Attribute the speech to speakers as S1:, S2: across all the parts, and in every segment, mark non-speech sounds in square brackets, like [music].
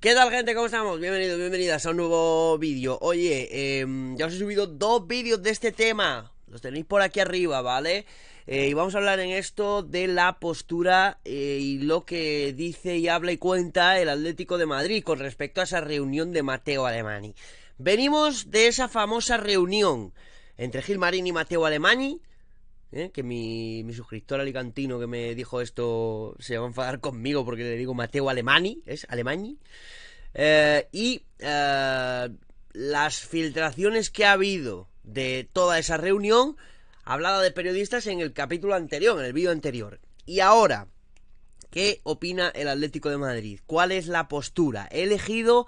S1: ¿Qué tal gente? ¿Cómo estamos? Bienvenidos, bienvenidas a un nuevo vídeo Oye, em, ya os he subido dos vídeos de este tema Los tenéis por aquí arriba, ¿vale? Eh, y vamos a hablar en esto de la postura eh, y lo que dice y habla y cuenta el Atlético de Madrid con respecto a esa reunión de Mateo Alemani Venimos de esa famosa reunión entre Gilmarín y Mateo Alemani ¿eh? que mi, mi, suscriptor alicantino que me dijo esto se va a enfadar conmigo porque le digo Mateo Alemani, es Alemani. Eh, y eh, las filtraciones que ha habido de toda esa reunión, hablada de periodistas en el capítulo anterior, en el vídeo anterior. Y ahora, ¿qué opina el Atlético de Madrid? ¿Cuál es la postura? He elegido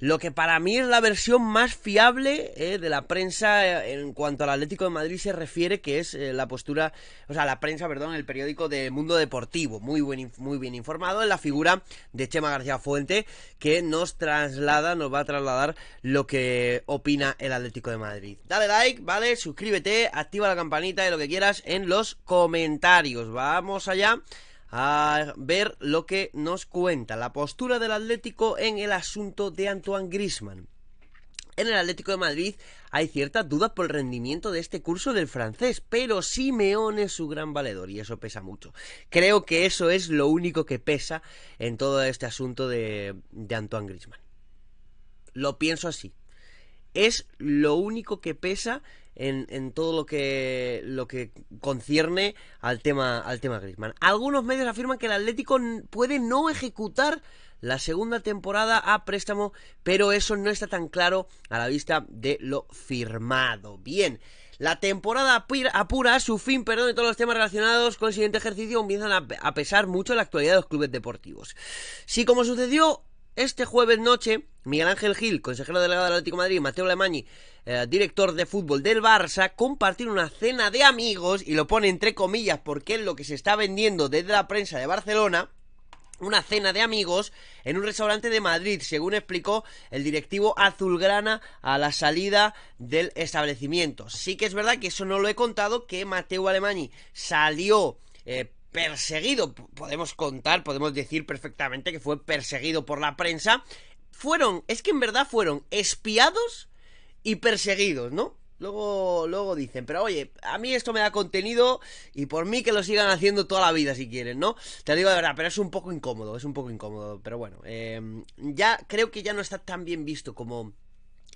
S1: lo que para mí es la versión más fiable eh, de la prensa eh, en cuanto al Atlético de Madrid se refiere, que es eh, la postura, o sea, la prensa, perdón, el periódico de Mundo Deportivo, muy, buen, muy bien informado, es la figura de Chema García Fuente, que nos traslada, nos va a trasladar lo que opina el Atlético de Madrid. Dale like, ¿vale? Suscríbete, activa la campanita y lo que quieras en los comentarios. Vamos allá a ver lo que nos cuenta la postura del Atlético en el asunto de Antoine Grisman. En el Atlético de Madrid hay ciertas dudas por el rendimiento de este curso del francés, pero Simeone es su gran valedor y eso pesa mucho. Creo que eso es lo único que pesa en todo este asunto de, de Antoine Grisman. Lo pienso así es lo único que pesa en, todo lo que lo que concierne al tema al tema Griezmann. Algunos medios afirman que el Atlético puede no ejecutar la segunda temporada a préstamo, pero eso no está tan claro a la vista de lo firmado. Bien. La temporada apura su fin, perdón, y todos los temas relacionados con el siguiente ejercicio comienzan a pesar mucho en la actualidad de los clubes deportivos. Si como sucedió este jueves noche, Miguel Ángel Gil, consejero delegado del Atlético de Madrid, y Mateo Alemany, eh, director de fútbol del Barça, compartieron una cena de amigos, y lo pone entre comillas porque es lo que se está vendiendo desde la prensa de Barcelona, una cena de amigos en un restaurante de Madrid, según explicó el directivo azulgrana a la salida del establecimiento. Sí que es verdad que eso no lo he contado, que Mateo Alemany salió eh, perseguido, podemos contar, podemos decir perfectamente que fue perseguido por la prensa, fueron, es que en verdad fueron espiados y perseguidos, ¿no? Luego, luego dicen, pero oye, a mí esto me da contenido y por mí que lo sigan haciendo toda la vida si quieren, ¿no? Te lo digo de verdad, pero es un poco incómodo, es un poco incómodo, pero bueno, em, ya creo que ya no está tan bien visto como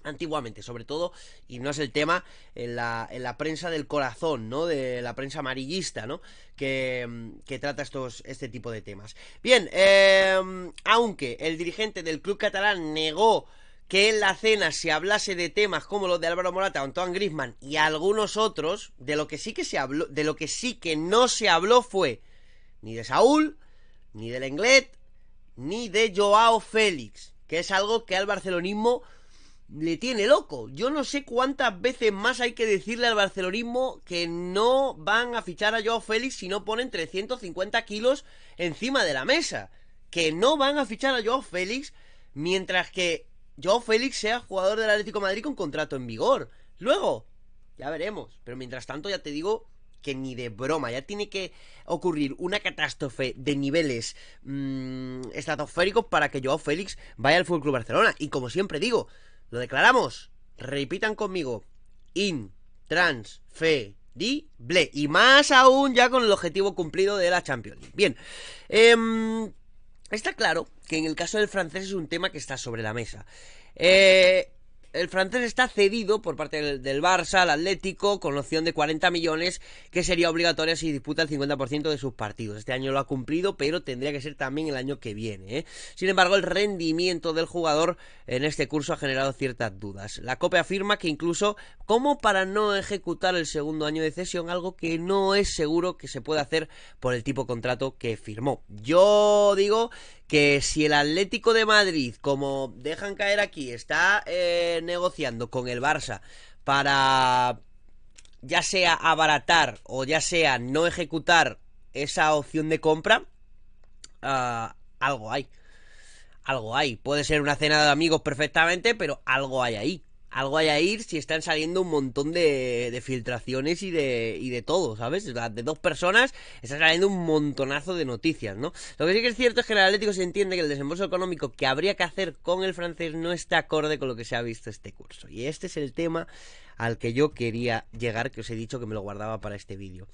S1: antiguamente, sobre todo, y no es el tema, en la, prensa del corazón, ¿no? De la prensa amarillista, ¿no? Que, mm, que trata estos, este tipo de temas. Bien, em, aunque el dirigente del club catalán negó que en la cena se hablase de temas como los de Álvaro Morata, Antoine Griezmann y algunos otros, de lo que sí que se habló, de lo que sí que no se habló fue ni de Saúl, ni del Englet, ni de Joao Félix, que es algo que al barcelonismo le tiene loco. Yo no sé cuántas veces más hay que decirle al barcelonismo que no van a fichar a Joao Félix si no ponen 350 kilos encima de la mesa. Que no van a fichar a Joao Félix mientras que Joao Félix sea jugador del Atlético Madrid con contrato en vigor. Luego, ya veremos. Pero mientras tanto, ya te digo que ni de broma, ya tiene que ocurrir una catástrofe de niveles mm, estratosféricos para que Joao Félix vaya al FC Barcelona. Y como siempre digo, ¿Lo declaramos? Repitan conmigo. in trans fe ble Y más aún ya con el objetivo cumplido de la Champions Bien. Em, está claro que en el caso del francés es un tema que está sobre la mesa. Eh, el francés está cedido por parte del, Barça al Atlético con opción de 40 millones que sería obligatoria si disputa el 50% de sus partidos. Este año lo ha cumplido, pero tendría que ser también el año que viene. ¿eh? Sin embargo, el rendimiento del jugador en este curso ha generado ciertas dudas. La COPE afirma que incluso como para no ejecutar el segundo año de cesión, algo que no es seguro que se pueda hacer por el tipo de contrato que firmó. Yo digo que si el Atlético de Madrid, como dejan caer aquí, está eh, negociando con el Barça para ya sea abaratar o ya sea no ejecutar esa opción de compra, ah, algo hay. Algo hay. Puede ser una cena de amigos perfectamente, pero algo hay ahí algo hay ir si están saliendo un montón de, filtraciones y de, y de todo, ¿sabes? De dos personas está saliendo un montonazo de noticias, ¿no? Lo que sí que es cierto es que el Atlético se entiende que el desembolso económico que habría que hacer con el francés no está acorde con lo que se ha visto este curso. Y este es el tema al que yo quería llegar, que os he dicho que me lo guardaba para este vídeo.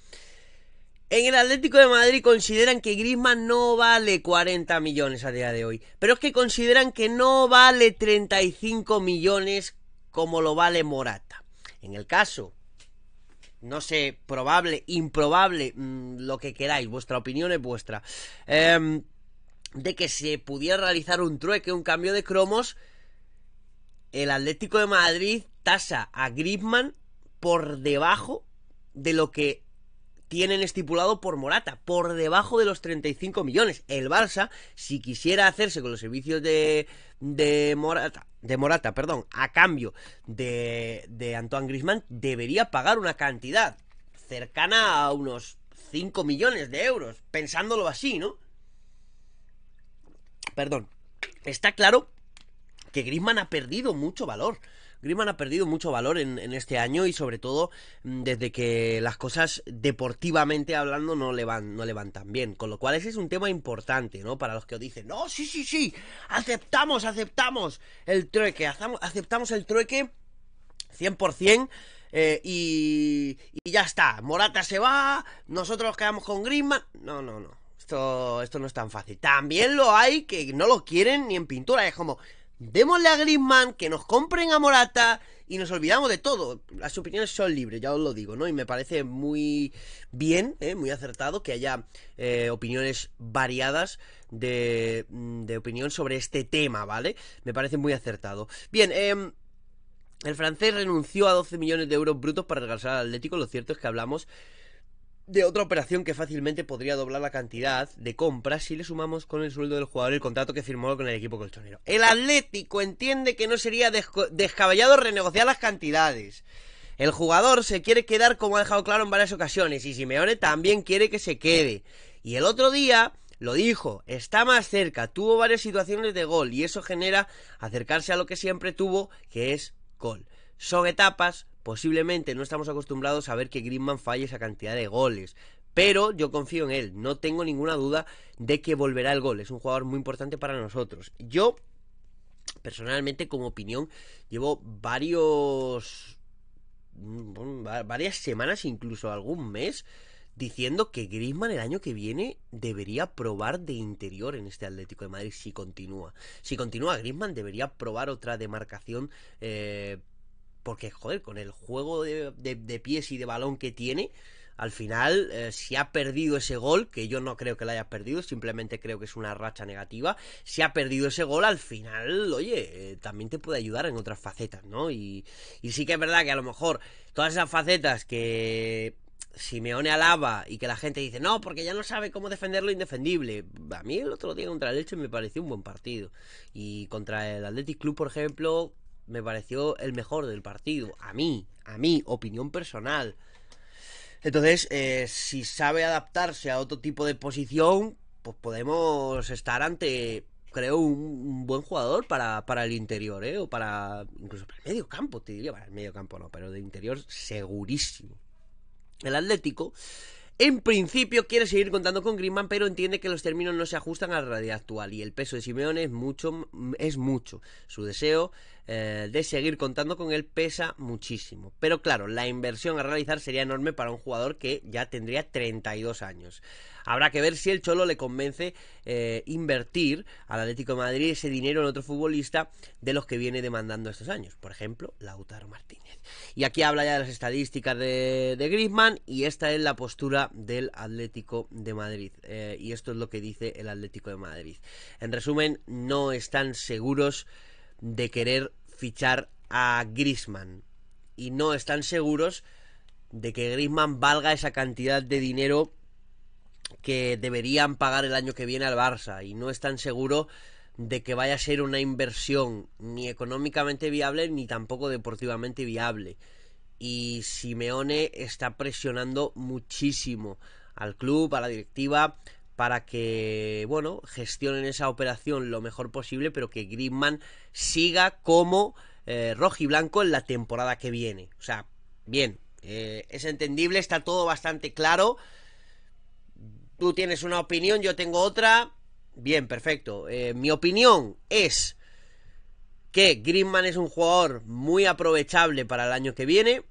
S1: En el Atlético de Madrid consideran que Griezmann no vale 40 millones a día de hoy, pero es que consideran que no vale 35 millones como lo vale Morata. En el caso, no sé, probable, improbable, mm, lo que queráis, vuestra opinión es vuestra, em, de que se pudiera realizar un trueque, un cambio de cromos, el Atlético de Madrid tasa a Griezmann por debajo de lo que tienen estipulado por Morata, por debajo de los 35 millones. El Barça, si quisiera hacerse con los servicios de, de Morata, de Morata, perdón, a cambio de, de Antoine Grisman, debería pagar una cantidad cercana a unos 5 millones de euros, pensándolo así, ¿no? Perdón. Está claro que Grisman ha perdido mucho valor. Griezmann ha perdido mucho valor en, este año y sobre todo mm, desde que las cosas deportivamente hablando no le van, no le tan bien. Con lo cual ese es un tema importante, ¿no? Para los que os dicen, no, sí, sí, sí, aceptamos, aceptamos el trueque, aceptamos el trueque 100%. Eh, y, y ya está, Morata se va, nosotros quedamos con Griezmann. No, no, no. Esto, esto, no es tan fácil. También lo hay que no lo quieren ni en pintura. Es como, démosle a Griezmann, que nos compren a Morata y nos olvidamos de todo. Las opiniones son libres, ya os lo digo, ¿no? Y me parece muy bien, ¿eh? muy acertado que haya eh, opiniones variadas de, mm, de, opinión sobre este tema, ¿vale? Me parece muy acertado. Bien, em, El francés renunció a 12 millones de euros brutos para regresar al Atlético. Lo cierto es que hablamos de otra operación que fácilmente podría doblar la cantidad de compras si le sumamos con el sueldo del jugador el contrato que firmó con el equipo colchonero. El Atlético entiende que no sería descabellado renegociar las cantidades. El jugador se quiere quedar como ha dejado claro en varias ocasiones y Simeone también quiere que se quede. Y el otro día lo dijo, está más cerca, tuvo varias situaciones de gol y eso genera acercarse a lo que siempre tuvo, que es gol. Son etapas, Posiblemente no estamos acostumbrados a ver que Griezmann falle esa cantidad de goles, pero yo confío en él, no tengo ninguna duda de que volverá el gol, es un jugador muy importante para nosotros. Yo, personalmente, como opinión, llevo varios... Mm, varias semanas, incluso algún mes, diciendo que Griezmann el año que viene debería probar de interior en este Atlético de Madrid si continúa. Si continúa Griezmann debería probar otra demarcación eh, porque, joder, con el juego de, pies y de balón que tiene, al final, eh, si ha perdido ese gol, que yo no creo que lo haya perdido, simplemente creo que es una racha negativa, si ha perdido ese gol, al final, oye, eh, también te puede ayudar en otras facetas, ¿no? Y, sí que es verdad que a lo mejor todas esas facetas que Simeone alaba y que la gente dice, no, porque ya no sabe cómo defender lo indefendible. A mí el otro día contra el me pareció un buen partido. Y contra el Athletic Club, por ejemplo, me pareció el mejor del partido. A mí, a mí, opinión personal. Entonces, eh, si sabe adaptarse a otro tipo de posición, pues podemos estar ante, creo, un, buen jugador para, para el interior, ¿eh? O para, incluso para el medio campo, te diría, para el medio campo no, pero de interior segurísimo. El Atlético en principio quiere seguir contando con Griezmann, pero entiende que los términos no se ajustan a la realidad actual y el peso de Simeone es mucho. Es mucho. Su deseo eh, de seguir contando con él pesa muchísimo. Pero claro, la inversión a realizar sería enorme para un jugador que ya tendría 32 años. Habrá que ver si el Cholo le convence eh, invertir al Atlético de Madrid ese dinero en otro futbolista de los que viene demandando estos años. Por ejemplo, Lautaro Martínez. Y aquí habla ya de las estadísticas de, de Griezmann y esta es la postura del Atlético de Madrid. Eh, y esto es lo que dice el Atlético de Madrid. En resumen, no están seguros de querer fichar a Griezmann y no están seguros de que Griezmann valga esa cantidad de dinero que deberían pagar el año que viene al Barça y no están seguros de que vaya a ser una inversión ni económicamente viable ni tampoco deportivamente viable. Y Simeone está presionando muchísimo al club, a la directiva, para que, bueno, gestionen esa operación lo mejor posible, pero que Griezmann siga como eh, rojiblanco en la temporada que viene. O sea, bien, eh, es entendible, está todo bastante claro tú tienes una opinión, yo tengo otra. Bien, perfecto. Eh, mi opinión es que Griezmann es un jugador muy aprovechable para el año que viene.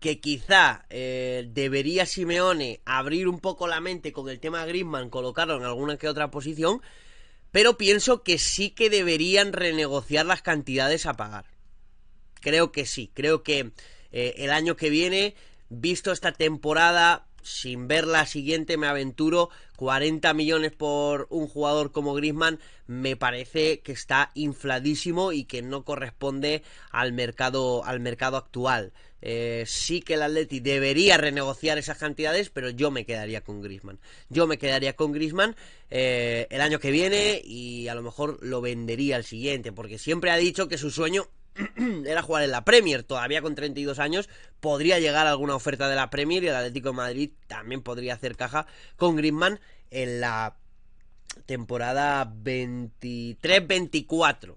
S1: Que quizá eh, debería Simeone abrir un poco la mente con el tema de Griezmann, colocarlo en alguna que otra posición. Pero pienso que sí que deberían renegociar las cantidades a pagar. Creo que sí. Creo que eh, el año que viene, visto esta temporada sin ver la siguiente me aventuro 40 millones por un jugador como Griezmann me parece que está infladísimo y que no corresponde al mercado al mercado actual eh, sí que el Atleti debería renegociar esas cantidades pero yo me quedaría con Griezmann yo me quedaría con Griezmann eh, el año que viene y a lo mejor lo vendería el siguiente porque siempre ha dicho que su sueño [clears throat] era jugar en la Premier, todavía con 32 años, podría llegar alguna oferta de la Premier y el Atlético de Madrid también podría hacer caja con Griezmann en la temporada 23-24.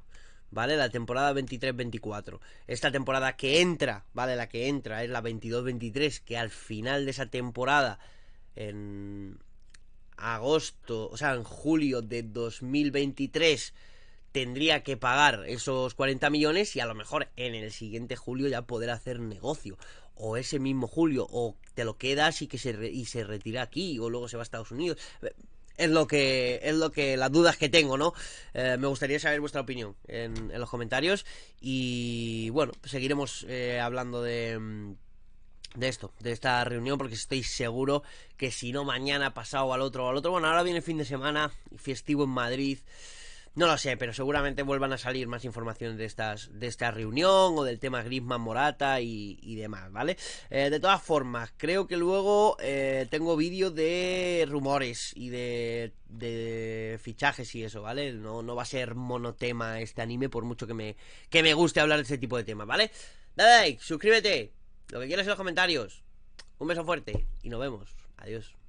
S1: ¿Vale? La temporada 23-24. Esta temporada que entra, ¿vale? La que entra es la 22-23, que al final de esa temporada, en agosto, o sea, en julio de 2023, tendría que pagar esos 40 millones y a lo mejor en el siguiente julio ya poder hacer negocio o ese mismo julio o te lo quedas y que se y se retira aquí o luego se va a Estados Unidos es lo que es lo que las dudas que tengo no eh, me gustaría saber vuestra opinión en, los comentarios y bueno seguiremos eh, hablando de de esto, de esta reunión, porque estoy seguro que si no mañana, pasado al otro, al otro, bueno, ahora viene el fin de semana, y festivo en Madrid, no lo sé, pero seguramente vuelvan a salir más información de, estas, de esta reunión o del tema grisma Morata y, demás, ¿vale? Eh, de todas formas, creo que luego eh, tengo vídeos de rumores y de, fichajes y eso, ¿vale? No, no va a ser monotema este anime, por mucho que me, que me guste hablar de este tipo de temas, ¿vale? Dale like, suscríbete, lo que quieras en los comentarios. Un beso fuerte y nos vemos. Adiós.